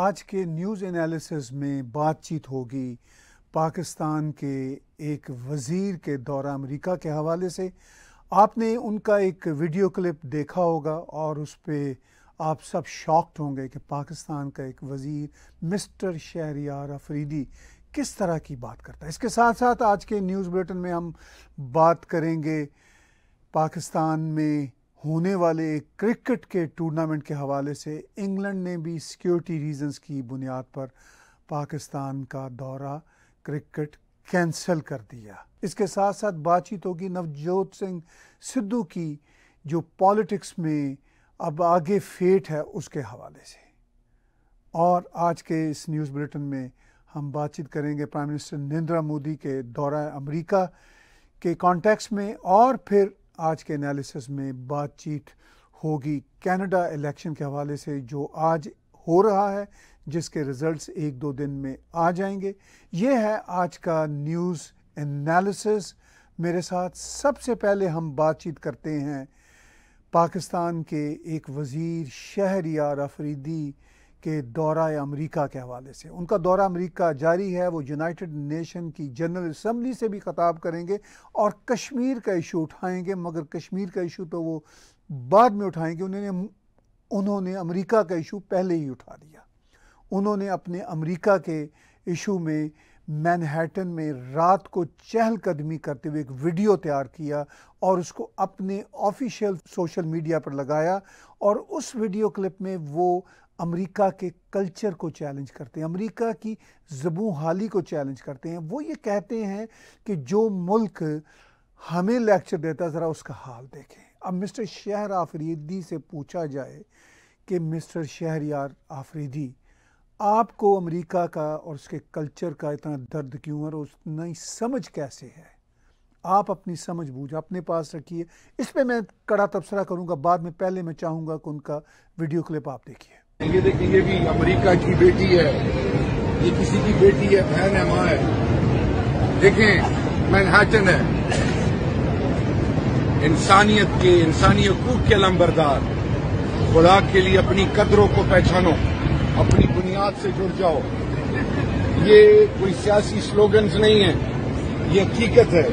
आज के news analysis में बातचीत होगी पाकिस्तान के एक वज़ीर के दौरा अमेरिका के हवाले से आपने उनका एक वीडियो क्लिप देखा होगा और उस पर आप सब शॉक्ड होंगे कि पाकिस्तान का एक वज़ीर मिस्टर शहरियार अफरीदी किस तरह की बात करता है इसके साथ साथ आज के न्यूज़ बुलेटिन में हम बात करेंगे पाकिस्तान में होने वाले एक क्रिकेट के टूर्नामेंट के हवाले से इंग्लैंड ने भी सिक्योरिटी रीजंस की बुनियाद पर पाकिस्तान का दौरा क्रिकेट कैंसिल कर दिया इसके साथ साथ बातचीत होगी नवजोत सिंह सिद्धू की जो पॉलिटिक्स में अब आगे फेट है उसके हवाले से और आज के इस न्यूज़ बुलेटिन में हम बातचीत करेंगे प्राइम मिनिस्टर नरेंद्र मोदी के दौरा अमेरिका के कॉन्टेक्स्ट में और फिर आज के एनालिसिस में बातचीत होगी कनाडा इलेक्शन के हवाले से जो आज हो रहा है जिसके रिजल्ट्स एक दो दिन में आ जाएंगे ये है आज का न्यूज़ एनालिसिस मेरे साथ सबसे पहले हम बातचीत करते हैं पाकिस्तान के एक वज़ीर शहरियार रफरीदी के दौरा अमेरिका के हवाले से उनका दौरा अमेरिका जारी है वो यूनाइटेड नेशन की जनरल असम्बली से भी खताब करेंगे और कश्मीर का इशू उठाएंगे मगर कश्मीर का इशू तो वो बाद में उठाएंगे उन्होंने उन्होंने अमेरिका का इशू पहले ही उठा दिया उन्होंने अपने अमेरिका के इशू में मैनहट्टन में रात को चहलकदमी करते हुए एक वीडियो तैयार किया और उसको अपने ऑफिशियल सोशल मीडिया पर लगाया और उस वीडियो क्लिप में वो अमेरिका के कल्चर को चैलेंज करते हैं अमेरिका की जबू हाली को चैलेंज करते हैं वो ये कहते हैं कि जो मुल्क हमें लेक्चर देता ज़रा उसका हाल देखें अब मिस्टर शहर आफरीदी से पूछा जाए कि मिस्टर शहर यार आफरीदी आपको अमेरिका का और उसके कल्चर का इतना दर्द क्यों और उतनी समझ कैसे है आप अपनी समझ बूझ अपने पास रखिए इस पर मैं कड़ा तबसरा करूँगा बाद में पहले मैं चाहूँगा कि उनका वीडियो क्लिप आप देखिए ये देखेंगे भी अमेरिका की बेटी है ये किसी की बेटी है बहन है माँ है देखें मैनहाटन है इंसानियत के इंसानी हकूक के लंबरदार खुदा के लिए अपनी कदरों को पहचानो अपनी बुनियाद से जुड़ जाओ ये कोई सियासी स्लोगन्स नहीं है ये हकीकत है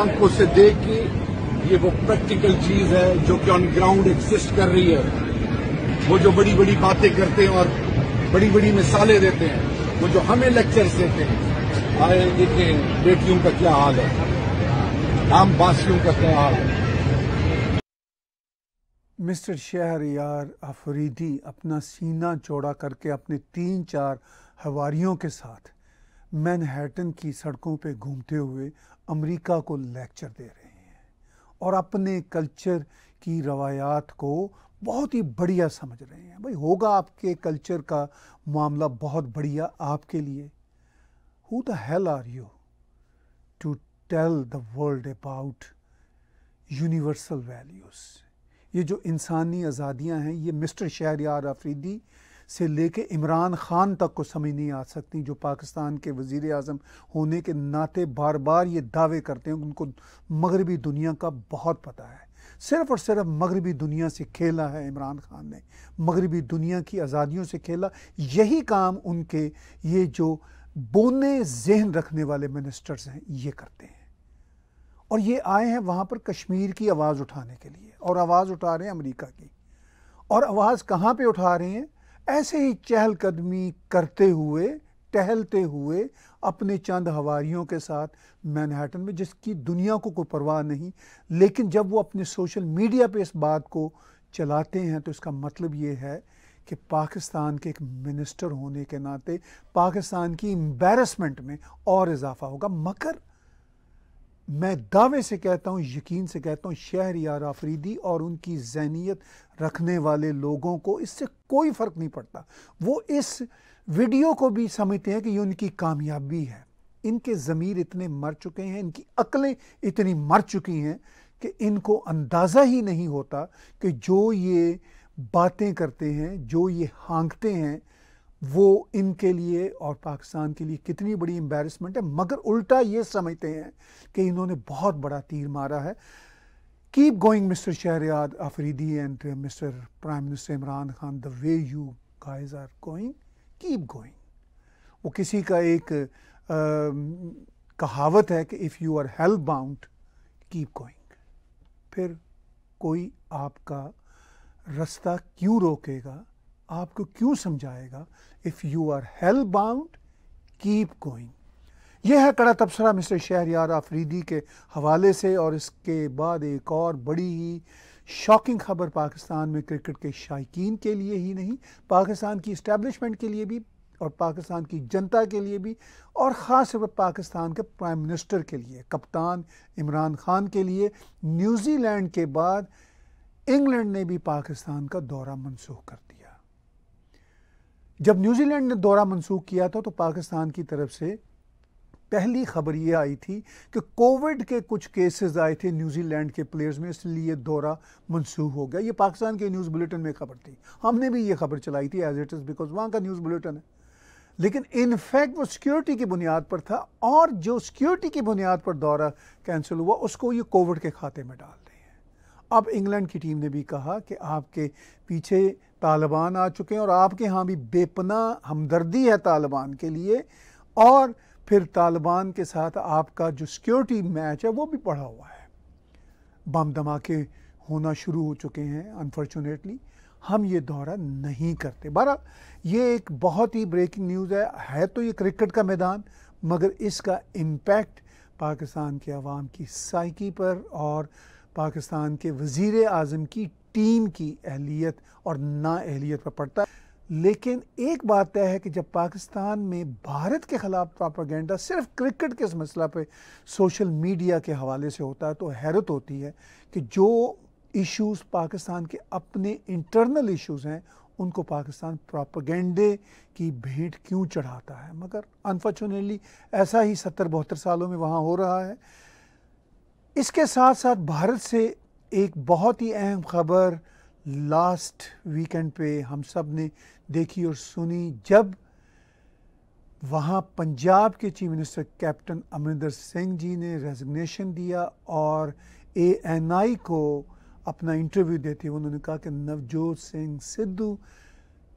आंखों से देख के ये वो प्रैक्टिकल चीज है जो कि ऑन ग्राउंड एग्जिस्ट कर रही है वो जो बड़ी बड़ी बातें करते हैं और बड़ी बड़ी मिसालें देते हैं वो जो हमें लेक्चर्स देते हैं आए देखें बेटियों का क्या हाल है आम बासियों का क्या हाल है मिस्टर शहर यार अफरीदी अपना सीना चौड़ा करके अपने तीन चार हवारियों के साथ मैनहैटन की सड़कों पे घूमते हुए अमेरिका को लेक्चर दे रहे हैं और अपने कल्चर की रवायात को बहुत ही बढ़िया समझ रहे हैं भाई होगा आपके कल्चर का मामला बहुत बढ़िया आपके लिए who the hell are you to tell the world about universal values ये जो इंसानी आज़ादियाँ हैं ये मिस्टर शहरियार आफरीदी से लेके इमरान ख़ान तक को समझ नहीं आ सकती जो पाकिस्तान के वज़ी अजम होने के नाते बार बार ये दावे करते हैं उनको मगरबी दुनिया का बहुत पता है सिर्फ और सिर्फ मगरबी दुनिया से खेला है इमरान खान ने मगरबी दुनिया की आज़ादियों से खेला यही काम उनके ये जो बोने जहन रखने वाले मिनिस्टर्स हैं ये करते हैं और ये आए हैं वहाँ पर कश्मीर की आवाज़ उठाने के लिए और आवाज़ उठा रहे हैं अमरीका की और आवाज़ कहाँ पर उठा रहे हैं ऐसे ही चहलकदमी करते हुए टहलते हुए अपने चंद हवारियों के साथ मैनहट्टन में जिसकी दुनिया को कोई परवाह नहीं लेकिन जब वो अपने सोशल मीडिया पे इस बात को चलाते हैं तो इसका मतलब ये है कि पाकिस्तान के एक मिनिस्टर होने के नाते पाकिस्तान की एम्बेरसमेंट में और इजाफा होगा मगर मैं दावे से कहता हूँ यकीन से कहता हूँ शहर यार आफरीदी और उनकी जहनीत रखने वाले लोगों को इससे कोई फ़र्क नहीं पड़ता वो इस वीडियो को भी समझते हैं कि ये उनकी कामयाबी है इनके ज़मीर इतने मर चुके हैं इनकी अकलें इतनी मर चुकी हैं कि इनको अंदाज़ा ही नहीं होता कि जो ये बातें करते हैं जो ये हांकते हैं वो इनके लिए और पाकिस्तान के लिए कितनी बड़ी एम्बेरसमेंट है मगर उल्टा ये समझते हैं कि इन्होंने बहुत बड़ा तीर मारा है keep going mister Shehryar Afridi and mister prime minister Imran Khan the way you guys are going keep going वो किसी का एक आ, कहावत है कि if you are hell bound keep going फिर कोई आपका रास्ता क्यों रोकेगा आपको क्यों समझाएगा if you are hell bound keep going यह है कड़ा तबसरा मिस्टर शहर यार आफरीदी के हवाले से और इसके बाद एक और बड़ी ही शॉकिंग खबर पाकिस्तान में क्रिकेट के शायकीन के लिए ही नहीं पाकिस्तान की इस्टेब्लिशमेंट के लिए भी और पाकिस्तान की जनता के लिए भी और ख़ास तौर पर पाकिस्तान के प्राइम मिनिस्टर के लिए कप्तान इमरान खान के लिए न्यूजीलैंड के बाद इंग्लैंड ने भी पाकिस्तान का दौरा मनसूख कर दिया जब न्यूजीलैंड ने दौरा मनसूख किया था तो पाकिस्तान की तरफ से पहली खबर ये आई थी कि कोविड के कुछ केसेस आए थे न्यूजीलैंड के प्लेयर्स में इसलिए दौरा मंसूख हो गया ये पाकिस्तान के न्यूज़ बुलेटिन में खबर थी हमने भी ये खबर चलाई थी एज इट इज़ बिकॉज वहाँ का न्यूज़ बुलेटिन है लेकिन इनफैक्ट वो सिक्योरिटी की बुनियाद पर था और जो सिक्योरिटी की बुनियाद पर दौरा कैंसिल हुआ उसको ये कोविड के खाते में डाल दें अब इंग्लैंड की टीम ने भी कहा कि आपके पीछे तालिबान आ चुके हैं और आपके यहाँ भी बेपना हमदर्दी है तालिबान के लिए और फिर तालिबान के साथ आपका जो सिक्योरिटी मैच है वो भी बढ़ा हुआ है बम धमाके होना शुरू हो चुके हैं अनफॉर्चुनेटली हम ये दौरा नहीं करते बहरहाल ये एक बहुत ही ब्रेकिंग न्यूज़ है है तो ये क्रिकेट का मैदान मगर इसका इम्पैक्ट पाकिस्तान के आवाम की साइकी पर और पाकिस्तान के वज़ी अजम की टीम की अहलीत और ना अहलीत पर पड़ता है लेकिन एक बात तय है कि जब पाकिस्तान में भारत के ख़िलाफ़ प्रापागेंडा सिर्फ क्रिकेट के इस मसला पर सोशल मीडिया के हवाले से होता है तो हैरत होती है कि जो इश्यूज पाकिस्तान के अपने इंटरनल इश्यूज हैं उनको पाकिस्तान प्रोपागेंडे की भेंट क्यों चढ़ाता है मगर अनफॉर्चुनेटली ऐसा ही सत्तर बहत्तर सालों में वहाँ हो रहा है इसके साथ साथ भारत से एक बहुत ही अहम खबर लास्ट वीकेंड पे हम सब ने देखी और सुनी जब वहाँ पंजाब के chief minister captain Amarinder Singh ji ने रेजिग्नेशन दिया और ए एन आई को अपना इंटरव्यू देते हुए उन्होंने कहा कि नवजोत सिंह सिद्धू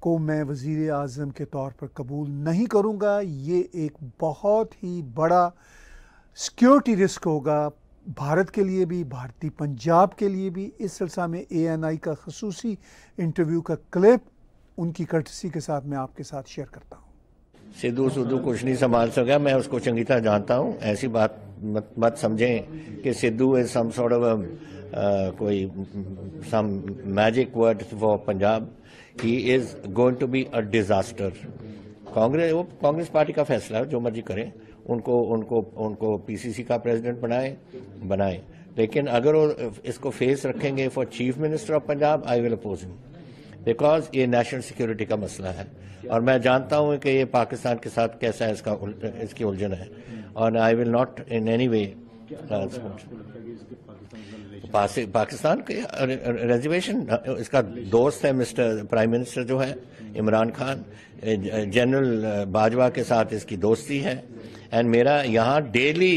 को मैं वज़ी अजम के तौर पर कबूल नहीं करूँगा ये एक बहुत ही बड़ा सिक्योरिटी रिस्क होगा भारत के लिए भी भारतीय पंजाब के लिए भी इस सिलसिला में ए एन आई का खसूसी इंटरव्यू का क्लिप उनकी कर्टसी के साथ मैं आपके साथ शेयर करता हूँ सिद्धू सुधू कुछ नहीं संभाल सका मैं उसको चंगी तरह जानता हूँ ऐसी बात मत मत समझें कि Sidhu is some sort of कोई some magic word for Punjab he is going to be a disaster Congress वो कांग्रेस पार्टी का फैसला है जो मर्जी करें उनको उनको उनको पीसीसी का प्रेसिडेंट बनाए बनाए लेकिन अगर वो इसको फेस रखेंगे for chief minister of Punjab I will oppose him because ये नेशनल सिक्योरिटी का मसला है और मैं जानता हूँ कि ये पाकिस्तान के साथ कैसा है इसका उल, इसकी उलझन है और I will not in any way Pakistan के रिजर्वेशन uh, uh, uh, इसका दोस्त है मिस्टर प्राइम मिनिस्टर जो है इमरान खान जनरल बाजवा के साथ इसकी दोस्ती है एंड मेरा यहाँ डेली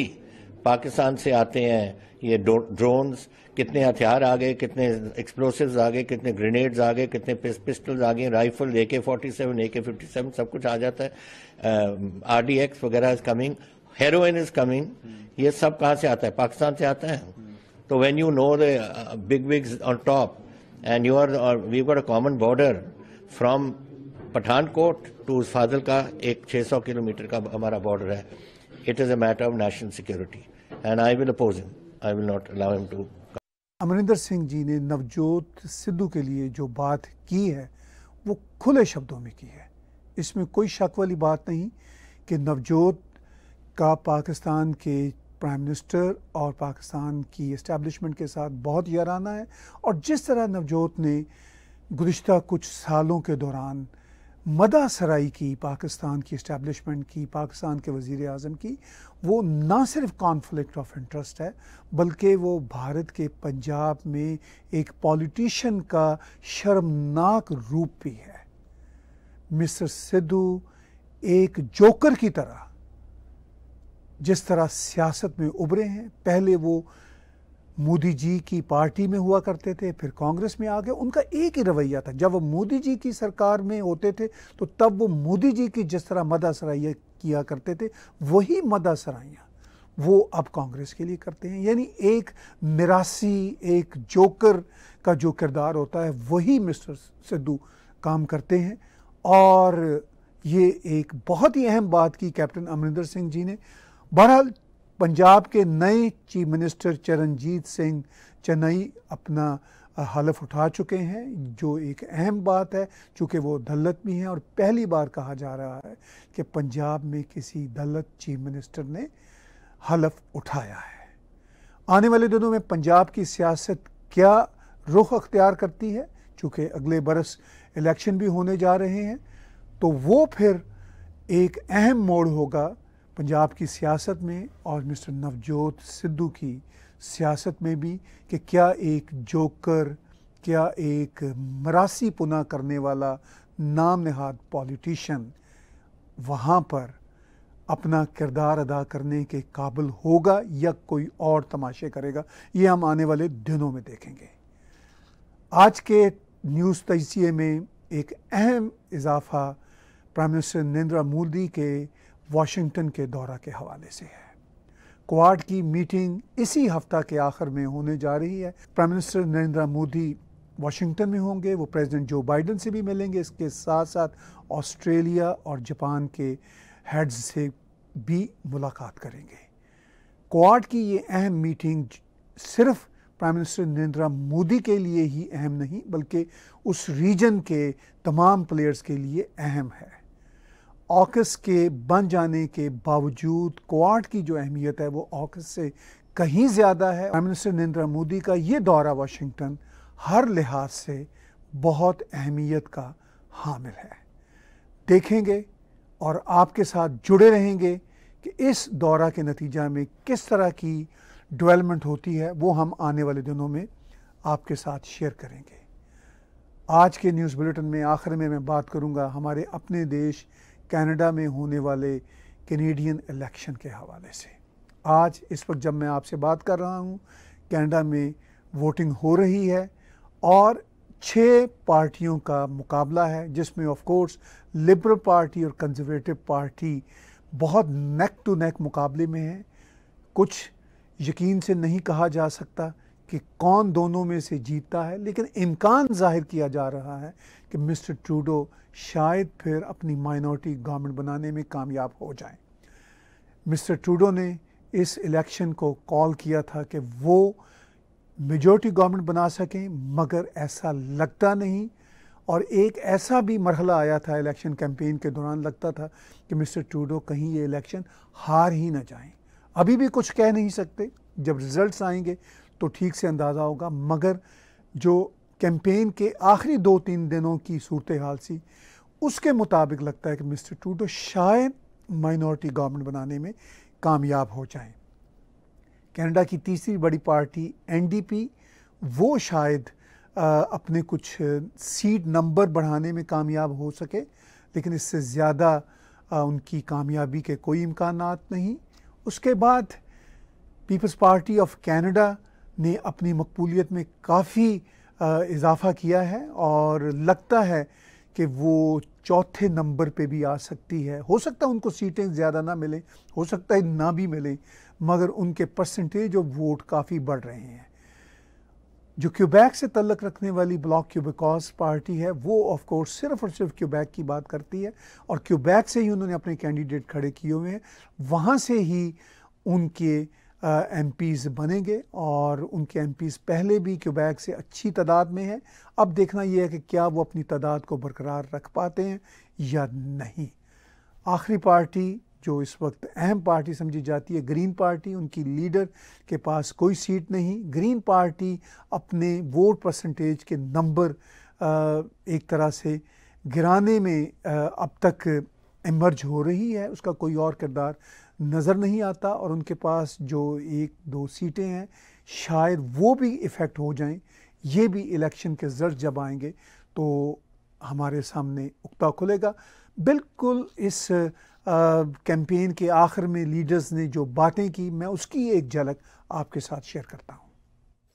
पाकिस्तान से आते हैं ये ड्रोन्स कितने हथियार आ गए कितने एक्सप्लोसिव्स आ गए कितने ग्रेनेड्स आ गए कितने पिस्टल्स आ गए राइफल ए के फोर्टी सेवन ए के फिफ्टी सेवन सब कुछ आ जाता है आर डी एक्स वगैरह is coming heroin is coming ये सब कहाँ से आता है पाकिस्तान से आता है तो when you know the big big on top and you are we got a common border from Pathankot to फाजल का एक सौ किलोमीटर का हमारा बॉर्डर है it is a matter of national security. And I will oppose him. I will not allow him to. amrinder singh ji ne navjot Sidhu ke liye jo baat ki hai wo khule shabdon mein ki hai isme koi shak wali baat nahi ki navjot ka pakistan ke prime minister और पाकिस्तान की establishment के साथ बहुत याराना है और जिस तरह नवजोत ने गुज्त कुछ सालों के दौरान मदा सराई की पाकिस्तान की इस्टेबलिशमेंट की पाकिस्तान के वज़ी अजम की वो ना सिर्फ कॉन्फ्लिक्ट ऑफ इंटरेस्ट है बल्कि वो भारत के पंजाब में एक पॉलिटिशन का शर्मनाक रूप भी है मिस्टर सिद्धू एक जोकर की तरह जिस तरह सियासत में उभरे हैं पहले वो मोदी जी की पार्टी में हुआ करते थे फिर कांग्रेस में आ गए उनका एक ही रवैया था जब वो मोदी जी की सरकार में होते थे तो तब वो मोदी जी की जिस तरह मदासराइया किया करते थे वही मदासराइयाँ वो अब कांग्रेस के लिए करते हैं यानी एक मिरासी एक जोकर का जो किरदार होता है वही मिस्टर सिद्धू काम करते हैं और ये एक बहुत ही अहम बात की कैप्टन अमरिंदर सिंह जी ने बहरहाल पंजाब के नए चीफ मिनिस्टर चरणजीत सिंह चन्नई अपना हलफ उठा चुके हैं जो एक अहम बात है चूँकि वो दलत भी हैं और पहली बार कहा जा रहा है कि पंजाब में किसी दलत चीफ मिनिस्टर ने हलफ उठाया है आने वाले दिनों में पंजाब की सियासत क्या रुख अख्तियार करती है चूँकि अगले बरस इलेक्शन भी होने जा रहे हैं तो वो फिर एक अहम मोड़ होगा पंजाब की सियासत में और मिस्टर नवजोत सिद्धू की सियासत में भी कि क्या एक जोकर क्या एक मरासी पुना करने वाला नाम नहाद पॉलिटिशन वहाँ पर अपना किरदार अदा करने के काबिल होगा या कोई और तमाशे करेगा ये हम आने वाले दिनों में देखेंगे आज के न्यूज़ तजिए में एक अहम इजाफा प्राइम मिनिस्टर नरेंद्र मोदी के वाशिंगटन के दौरा के हवाले से है क्वाड की मीटिंग इसी हफ्ता के आखिर में होने जा रही है prime minister Narendra Modi Washington में होंगे वो प्रेसिडेंट जो बाइडेन से भी मिलेंगे इसके साथ साथ ऑस्ट्रेलिया और जापान के हेड्स से भी मुलाकात करेंगे क्वाड की ये अहम मीटिंग सिर्फ प्राइम मिनिस्टर नरेंद्र मोदी के लिए ही अहम नहीं बल्कि उस रीजन के तमाम प्लेयर्स के लिए अहम है ऑकस के बन जाने के बावजूद क्वाड की जो अहमियत है वो ऑकस से कहीं ज़्यादा है प्राइम मिनिस्टर नरेंद्र मोदी का ये दौरा वाशिंगटन हर लिहाज से बहुत अहमियत का हामिल है देखेंगे और आपके साथ जुड़े रहेंगे कि इस दौरा के नतीजा में किस तरह की डेवलपमेंट होती है वो हम आने वाले दिनों में आपके साथ शेयर करेंगे आज के न्यूज़ बुलेटिन में आखिर में मैं बात करूंगा हमारे अपने देश कनाडा में होने वाले कैनेडियन इलेक्शन के हवाले से आज इस वक्त जब मैं आपसे बात कर रहा हूँ कनाडा में वोटिंग हो रही है और छः पार्टियों का मुकाबला है जिसमें ऑफ कोर्स लिबरल पार्टी और कंजर्वेटिव पार्टी बहुत नेक टू नेक मुकाबले में है कुछ यकीन से नहीं कहा जा सकता कि कौन दोनों में से जीतता है लेकिन इम्कान जाहिर किया जा रहा है कि मिस्टर ट्रूडो शायद फिर अपनी माइनॉरिटी गवर्नमेंट बनाने में कामयाब हो जाए मिस्टर ट्रूडो ने इस इलेक्शन को कॉल किया था कि वो मेजॉरिटी गवर्नमेंट बना सकें मगर ऐसा लगता नहीं और एक ऐसा भी मरहला आया था इलेक्शन कैंपेन के दौरान लगता था कि मिस्टर ट्रूडो कहीं ये इलेक्शन हार ही ना जाएं अभी भी कुछ कह नहीं सकते जब रिजल्ट्स आएंगे तो ठीक से अंदाज़ा होगा मगर जो कैंपेन के आखिरी दो तीन दिनों की सूरत हाल सी उसके मुताबिक लगता है कि मिस्टर टूडो शायद माइनॉरिटी गवर्नमेंट बनाने में कामयाब हो जाएं कनाडा की तीसरी बड़ी पार्टी एनडीपी वो शायद आ, अपने कुछ सीट नंबर बढ़ाने में कामयाब हो सके लेकिन इससे ज़्यादा उनकी कामयाबी के कोई इम्कान नहीं उसके बाद पीपल्स पार्टी ऑफ कनाडा ने अपनी मकबूलियत में काफ़ी इजाफा किया है और लगता है कि वो चौथे नंबर पे भी आ सकती है हो सकता है उनको सीटें ज़्यादा ना मिलें हो सकता है ना भी मिलें मगर उनके परसेंटेज ऑफ वोट काफ़ी बढ़ रहे हैं जो क्यूबैक से तल्लक रखने वाली ब्लॉक क्यूबिकॉस पार्टी है वो ऑफ कोर्स सिर्फ और सिर्फ क्यूबैक की बात करती है और क्यूबैक से ही उन्होंने अपने कैंडिडेट खड़े किए हुए हैं वहाँ से ही उनके एम पीज़ बनेंगे और उनके एम पीज़ पहले भी क्यूबैक से अच्छी तादाद में हैं अब देखना यह है कि क्या वो अपनी तादाद को बरकरार रख पाते हैं या नहीं आखिरी पार्टी जो इस वक्त अहम पार्टी समझी जाती है ग्रीन पार्टी उनकी लीडर के पास कोई सीट नहीं ग्रीन पार्टी अपने वोट परसेंटेज के नंबर एक तरह से गिराने में अब तक इमर्ज हो रही है उसका कोई और किरदार नज़र नहीं आता और उनके पास जो एक दो सीटें हैं शायद वो भी इफ़ेक्ट हो जाएं ये भी इलेक्शन के रिजल्ट जब आएंगे तो हमारे सामने उक्ता खुलेगा बिल्कुल इस कैंपेन के आखिर में लीडर्स ने जो बातें की मैं उसकी एक झलक आपके साथ शेयर करता हूँ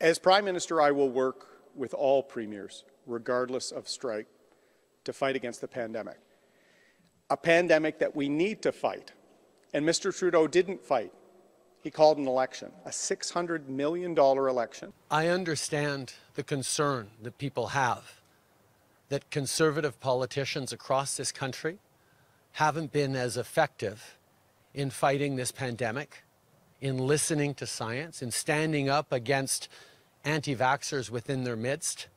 As Prime Minister, I will work with all premiers, regardless of stripe, to fight against the pandemic. A pandemic that we need to fight And Mr. Trudeau didn't fight. He called an election, a $600 million election. I understand the concern that people have that conservative politicians across this country haven't been as effective in fighting this pandemic, in listening to science, in standing up against anti vaxxers within their midst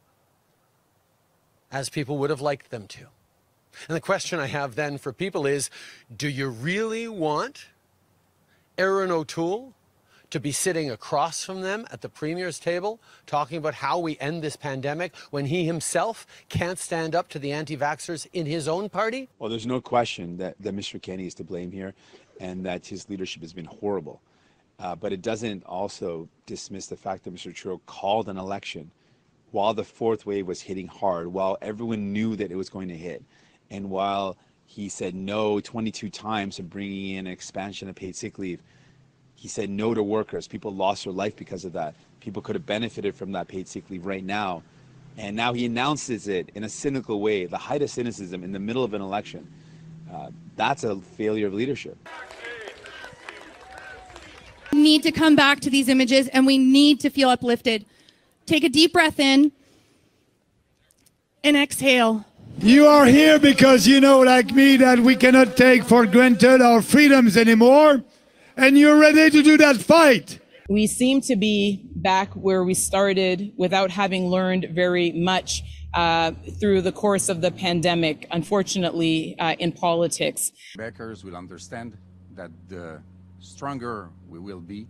as people would have liked them to. And the question I have then for people is do you really want Aaron O'Toole to be sitting across from them at the Premier's table talking about how we end this pandemic when he himself can't stand up to the anti vaxxers in his own party? Well, there's no question that, that Mr. Kenny is to blame here and that his leadership has been horrible. Uh, but it doesn't also dismiss the fact that Mr. Trudeau called an election while the fourth wave was hitting hard, while everyone knew that it was going to hit. And while he said no 22 times to bringing in an expansion of paid sick leave, he said no to workers. People lost their life because of that. People could have benefited from that paid sick leave right now. And now he announces it in a cynical way, the height of cynicism in the middle of an election. Uh, that's a failure of leadership need to come back to these images and we need to feel uplifted. Take a deep breath in and exhale. You are here because you know, like me, that we cannot take for granted our freedoms anymore, and you're ready to do that fight. We seem to be back where we started without having learned very much uh, through the course of the pandemic, unfortunately, uh, in politics. Backers will understand that the stronger we will be,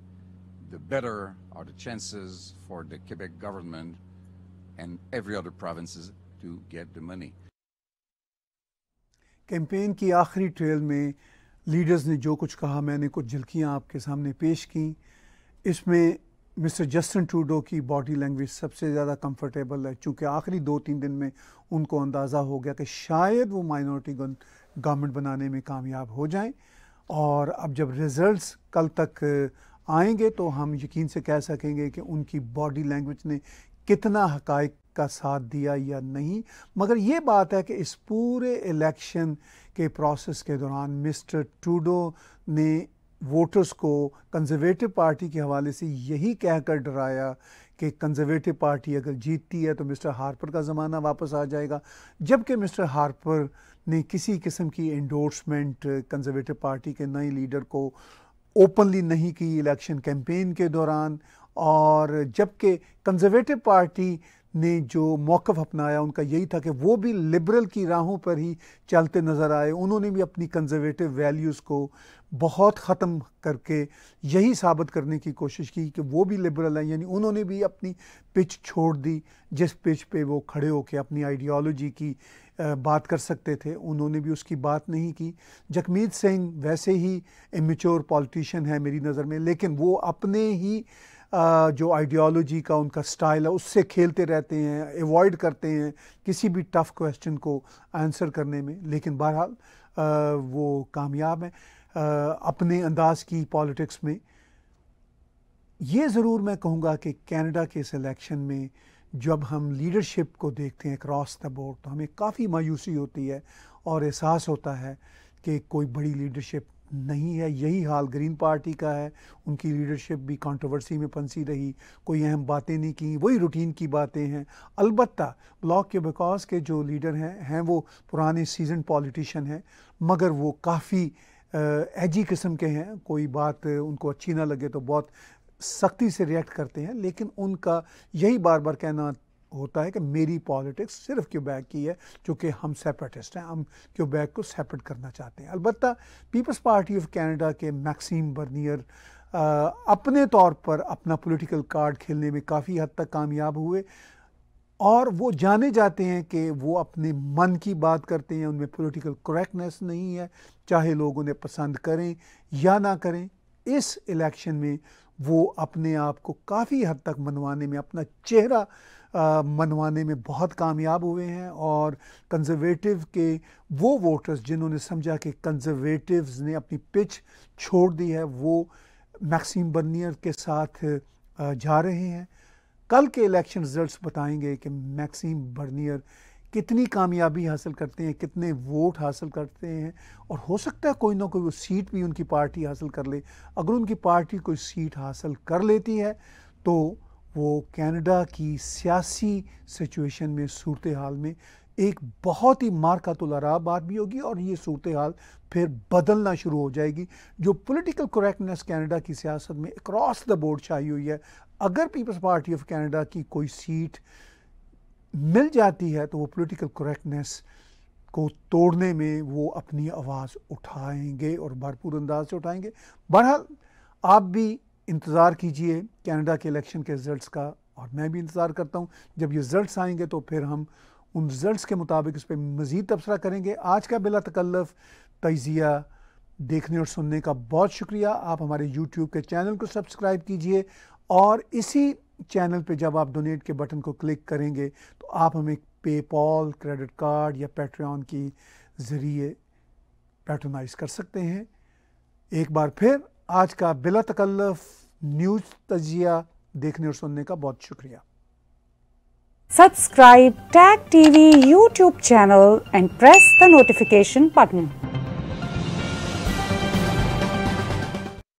the better are the chances for the Quebec government and every other provinces to get the money. Campaign की आखिरी trail में leaders ने जो कुछ कहा मैंने कुछ झलकियाँ आपके सामने पेश की इसमें मिस्टर जस्टिन ट्रूडो की बॉडी लैंग्वेज सबसे ज़्यादा कंफर्टेबल है चूँकि आखिरी दो तीन दिन में उनको अंदाज़ा हो गया कि शायद वो माइनॉरिटी गवर्नमेंट बनाने में कामयाब हो जाएं और अब जब रिज़ल्ट्स कल तक आएंगे तो हम यकीन से कह सकेंगे कि उनकी बॉडी लैंग्वेज ने कितना हकाइक का साथ दिया या नहीं मगर ये बात है कि इस पूरे इलेक्शन के प्रोसेस के दौरान मिस्टर टूडो ने वोटर्स को कंजर्वेटिव पार्टी के हवाले से यही कहकर डराया कि कंजर्वेटिव पार्टी अगर जीतती है तो मिस्टर हार्पर का ज़माना वापस आ जाएगा जबकि मिस्टर हार्पर ने किसी किस्म की इंडोर्समेंट कंजर्वेटिव पार्टी के नए लीडर को ओपनली नहीं की इलेक्शन कैंपेन के दौरान और जबकि कंजर्वेटिव पार्टी ने जो मौक़ अपनाया उनका यही था कि वो भी लिबरल की राहों पर ही चलते नज़र आए उन्होंने भी अपनी कंजर्वेटिव वैल्यूज़ को बहुत ख़त्म करके यही साबित करने की कोशिश की कि वो भी लिबरल हैं यानी उन्होंने भी अपनी पिच छोड़ दी जिस पिच पे वो खड़े होकर अपनी आइडियोलॉजी की बात कर सकते थे उन्होंने भी उसकी बात नहीं की जगमीत सिंह वैसे ही इमेच्योर पॉलिटिशियन है मेरी नज़र में लेकिन वो अपने ही जो आइडियोलॉजी का उनका स्टाइल है उससे खेलते रहते हैं एवॉइड करते हैं किसी भी टफ़ क्वेश्चन को आंसर करने में लेकिन बहरहाल वो कामयाब हैं अपने अंदाज की पॉलिटिक्स में ये ज़रूर मैं कहूँगा कि कैनेडा के सिलेक्शन में जब हम लीडरशिप को देखते हैं क्रॉस द बोर्ड तो हमें काफ़ी मायूसी होती है और एहसास होता है कि कोई बड़ी लीडरशिप नहीं है यही हाल ग्रीन पार्टी का है उनकी लीडरशिप भी कंट्रोवर्सी में पंसी रही कोई अहम बातें नहीं की वही रूटीन की बातें हैं अलबत् ब्लॉक के बिकॉज के जो लीडर हैं हैं वो पुराने सीजन पॉलिटिशन हैं मगर वो काफ़ी एजी किस्म के हैं कोई बात उनको अच्छी ना लगे तो बहुत सख्ती से रिएक्ट करते हैं लेकिन उनका यही बार बार कहना होता है कि मेरी पॉलिटिक्स सिर्फ क्यूबैक की है चूँकि हम सेपरेटिस्ट हैं हम क्यूबैक को सेपरेट करना चाहते हैं अलबत् पीपल्स पार्टी ऑफ कैनेडा के मैक्सिम बर्नियर आ, अपने तौर पर अपना पॉलिटिकल कार्ड खेलने में काफ़ी हद तक कामयाब हुए और वो जाने जाते हैं कि वो अपने मन की बात करते हैं उनमें पॉलिटिकल करेक्टनेस नहीं है चाहे लोग उन्हें पसंद करें या ना करें इस इलेक्शन में वो अपने आप को काफ़ी हद तक मनवाने में अपना चेहरा मनवाने में बहुत कामयाब हुए हैं और कंजर्वेटिव के वो वोटर्स जिन्होंने समझा कि कंजर्वेटिव्स ने अपनी पिच छोड़ दी है वो मैक्सिम बर्नियर के साथ जा रहे हैं कल के इलेक्शन रिजल्ट्स बताएंगे कि मैक्सिम बर्नियर कितनी कामयाबी हासिल करते हैं कितने वोट हासिल करते हैं और हो सकता है कोई ना कोई वो सीट भी उनकी पार्टी हासिल कर ले अगर उनकी पार्टी कोई सीट हासिल कर लेती है तो वो कनाडा की सियासी सिचुएशन में सूरत हाल में एक बहुत ही मारकातुलरा बात भी होगी और ये सूरत हाल फिर बदलना शुरू हो जाएगी जो पॉलिटिकल करेक्टनेस कनाडा की सियासत में अक्रॉस द बोर्ड छाई हुई है अगर पीपल्स पार्टी ऑफ कनाडा की कोई सीट मिल जाती है तो वो पॉलिटिकल करेक्टनेस को तोड़ने में वो अपनी आवाज़ उठाएंगे और भरपूर अंदाज से उठाएंगे बहरहाल आप भी इंतज़ार कीजिए कनाडा के इलेक्शन के रिज़ल्ट का और मैं भी इंतज़ार करता हूँ जब ये रिज़ल्ट आएंगे तो फिर हम उन रिज़ल्ट के मुताबिक उस पर मज़ीद तबसरा करेंगे आज का बिला तकल्लफ तजिया देखने और सुनने का बहुत शुक्रिया आप हमारे यूट्यूब के चैनल को सब्सक्राइब कीजिए और इसी चैनल पे जब आप डोनेट के बटन को क्लिक करेंगे तो आप हमें पेपॉल क्रेडिट कार्ड या पेट्रियन की ज़रिए पैट्रोनाइज कर सकते हैं एक बार फिर आज का बिला तकल्लफ न्यूज तजिया देखने और सुनने का बहुत शुक्रिया subscribe tag TV YouTube channel and press the notification button